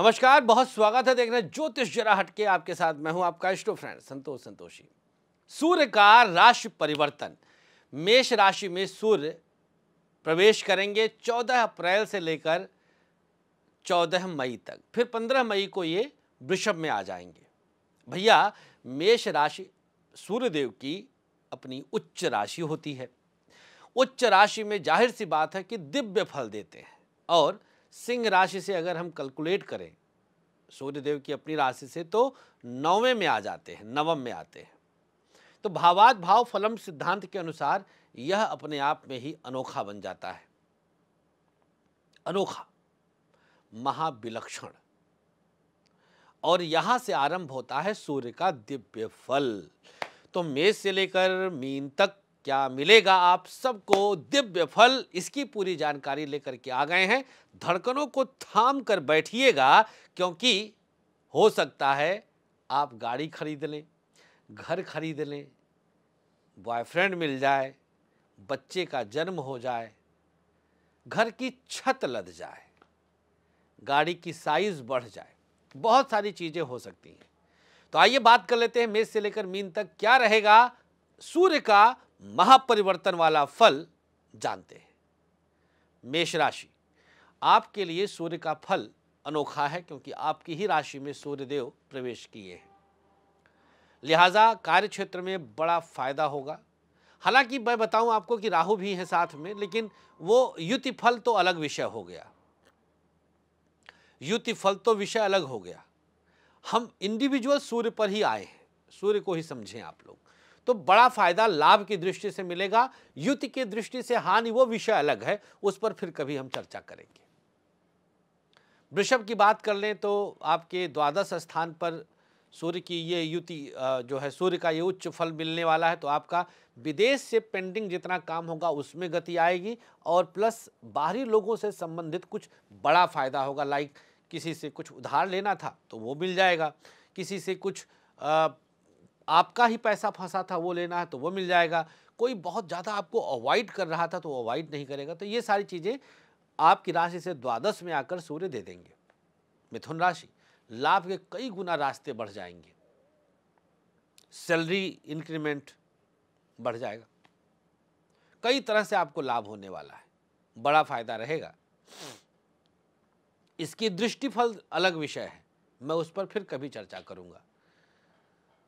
नमस्कार बहुत स्वागत है देख रहे ज्योतिष जरा हटके आपके साथ मैं हूं आपका इष्टो फ्रेंड संतोष संतोषी सूर्य का राशि परिवर्तन मेष राशि में सूर्य प्रवेश करेंगे 14 अप्रैल से लेकर 14 मई तक फिर 15 मई को ये वृषभ में आ जाएंगे भैया मेष राशि सूर्यदेव की अपनी उच्च राशि होती है उच्च राशि में जाहिर सी बात है कि दिव्य फल देते हैं और सिंह राशि से अगर हम कैलकुलेट करें सूर्यदेव की अपनी राशि से तो नौवें में आ जाते हैं नवम में आते हैं तो भावात भाव फलम सिद्धांत के अनुसार यह अपने आप में ही अनोखा बन जाता है अनोखा महाविलक्षण और यहां से आरंभ होता है सूर्य का दिव्य फल तो मेष से लेकर मीन तक क्या मिलेगा आप सबको दिव्य फल इसकी पूरी जानकारी लेकर के आ गए हैं धड़कनों को थाम कर बैठिएगा क्योंकि हो सकता है आप गाड़ी खरीद लें घर खरीद लें बॉयफ्रेंड मिल जाए बच्चे का जन्म हो जाए घर की छत लद जाए गाड़ी की साइज बढ़ जाए बहुत सारी चीज़ें हो सकती हैं तो आइए बात कर लेते हैं मेष से लेकर मीन तक क्या रहेगा सूर्य का महापरिवर्तन वाला फल जानते हैं मेष राशि आपके लिए सूर्य का फल अनोखा है क्योंकि आपकी ही राशि में सूर्यदेव प्रवेश किए हैं लिहाजा कार्य क्षेत्र में बड़ा फायदा होगा हालांकि मैं बताऊं आपको कि राहु भी है साथ में लेकिन वो युति फल तो अलग विषय हो गया युति फल तो विषय अलग हो गया हम इंडिविजुअल सूर्य पर ही आए हैं सूर्य को ही समझें आप लोग तो बड़ा फायदा लाभ की दृष्टि से मिलेगा युति की दृष्टि से हानि वो विषय अलग है उस पर फिर कभी हम चर्चा करेंगे वृषभ की बात कर लें तो आपके द्वादश स्थान पर सूर्य की ये युति जो है सूर्य का ये उच्च फल मिलने वाला है तो आपका विदेश से पेंडिंग जितना काम होगा उसमें गति आएगी और प्लस बाहरी लोगों से संबंधित कुछ बड़ा फायदा होगा लाइक किसी से कुछ उधार लेना था तो वो मिल जाएगा किसी से कुछ आपका ही पैसा फंसा था वो लेना है तो वो मिल जाएगा कोई बहुत ज़्यादा आपको अवॉइड कर रहा था तो अवॉइड नहीं करेगा तो ये सारी चीज़ें आपकी राशि से द्वादश में आकर सूर्य दे देंगे मिथुन राशि लाभ के कई गुना रास्ते बढ़ जाएंगे सैलरी इंक्रीमेंट बढ़ जाएगा कई तरह से आपको लाभ होने वाला है बड़ा फायदा रहेगा इसकी दृष्टिफल अलग विषय है मैं उस पर फिर कभी चर्चा करूंगा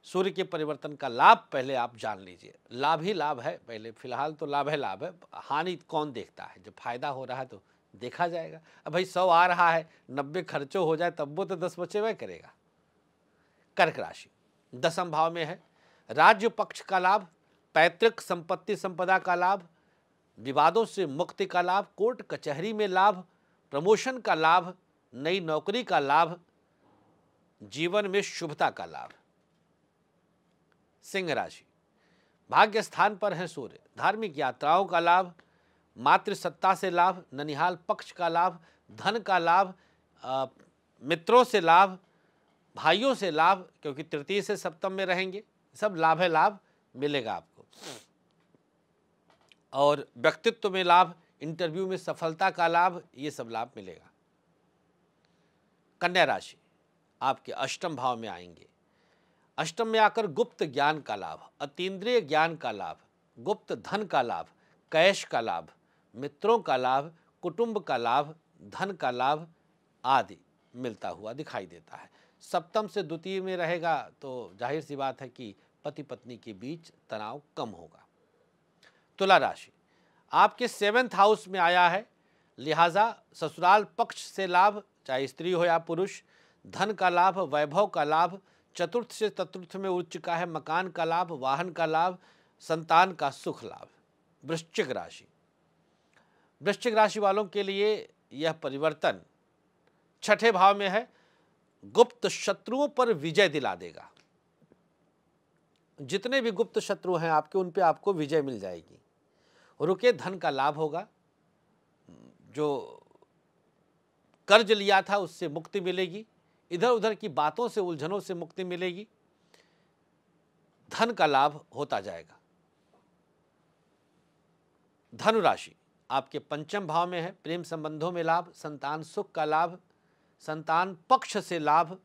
सूर्य के परिवर्तन का लाभ पहले आप जान लीजिए लाभ ही लाभ है पहले फिलहाल तो लाभ है लाभ है हानि कौन देखता है जब फायदा हो रहा है तो देखा जाएगा अब भाई सौ आ रहा है नब्बे खर्चो हो जाए तब वो तो दस बचे वह करेगा कर्क राशि दसम भाव में है राज्य पक्ष का लाभ पैतृक संपत्ति संपदा का लाभ विवादों से मुक्ति का लाभ कोर्ट कचहरी में लाभ प्रमोशन का लाभ नई नौकरी का लाभ जीवन में शुभता का लाभ सिंह राशि भाग्य स्थान पर है सूर्य धार्मिक यात्राओं का लाभ मातृ सत्ता से लाभ ननिहाल पक्ष का लाभ धन का लाभ मित्रों से लाभ भाइयों से लाभ क्योंकि तृतीय से सप्तम में रहेंगे सब लाभ है लाभ मिलेगा आपको और व्यक्तित्व में लाभ इंटरव्यू में सफलता का लाभ ये सब लाभ मिलेगा कन्या राशि आपके अष्टम भाव में आएंगे अष्टम में आकर गुप्त ज्ञान का लाभ अतीन्द्रिय ज्ञान का लाभ गुप्त धन का लाभ कैश का लाभ मित्रों का लाभ कुटुंब का लाभ धन का लाभ आदि मिलता हुआ दिखाई देता है सप्तम से द्वितीय में रहेगा तो जाहिर सी बात है कि पति पत्नी के बीच तनाव कम होगा तुला राशि आपके सेवेंथ हाउस में आया है लिहाजा ससुराल पक्ष से लाभ चाहे स्त्री हो या पुरुष धन का लाभ वैभव का लाभ चतुर्थ से चतुर्थ में उच्च का है मकान का लाभ वाहन का लाभ संतान का सुख लाभ वृश्चिक राशि वृश्चिक राशि वालों के लिए यह परिवर्तन छठे भाव में है गुप्त शत्रुओं पर विजय दिला देगा जितने भी गुप्त शत्रु हैं आपके उन पे आपको विजय मिल जाएगी रुके धन का लाभ होगा जो कर्ज लिया था उससे मुक्ति मिलेगी इधर उधर की बातों से उलझनों से मुक्ति मिलेगी धन का लाभ होता जाएगा धनु राशि आपके पंचम भाव में है प्रेम संबंधों में लाभ संतान सुख का लाभ संतान पक्ष से लाभ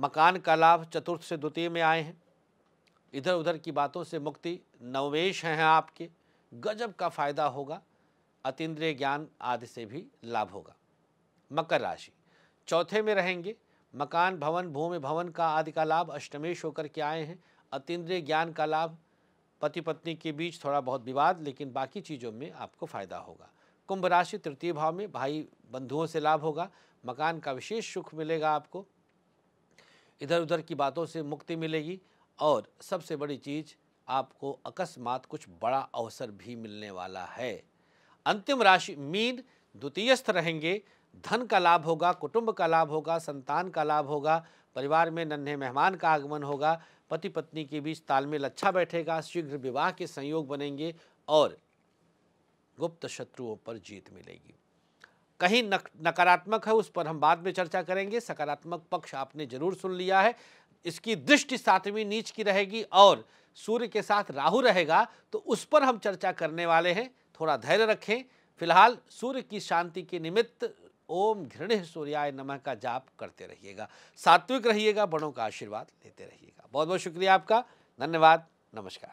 मकान का लाभ चतुर्थ से द्वितीय में आए हैं इधर उधर की बातों से मुक्ति नवेश हैं आपके गजब का फायदा होगा अतीन्द्रिय ज्ञान आदि से भी लाभ होगा मकर राशि चौथे में रहेंगे मकान भवन भूमि भवन का आदि का लाभ अष्टमेश होकर के आए हैं अतीन्द्रिय ज्ञान का लाभ पति पत्नी के बीच थोड़ा बहुत विवाद लेकिन बाकी चीज़ों में आपको फ़ायदा होगा कुंभ राशि तृतीय भाव में भाई बंधुओं से लाभ होगा मकान का विशेष सुख मिलेगा आपको इधर उधर की बातों से मुक्ति मिलेगी और सबसे बड़ी चीज़ आपको अकस्मात कुछ बड़ा अवसर भी मिलने वाला है अंतिम राशि मीन द्वितीयस्थ रहेंगे धन का लाभ होगा कुटुंब का लाभ होगा संतान का लाभ होगा परिवार में नन्हे मेहमान का आगमन होगा पति पत्नी के बीच तालमेल अच्छा बैठेगा शीघ्र विवाह के संयोग बनेंगे और गुप्त शत्रुओं पर जीत मिलेगी कहीं नक, नकारात्मक है उस पर हम बाद में चर्चा करेंगे सकारात्मक पक्ष आपने जरूर सुन लिया है इसकी दृष्टि सातवीं नीच की रहेगी और सूर्य के साथ राहु रहेगा तो उस पर हम चर्चा करने वाले हैं थोड़ा धैर्य रखें फिलहाल सूर्य की शांति के निमित्त ओम घृण सूर्याय नमः का जाप करते रहिएगा सात्विक रहिएगा बड़ों का आशीर्वाद लेते रहिएगा बहुत बहुत शुक्रिया आपका धन्यवाद नमस्कार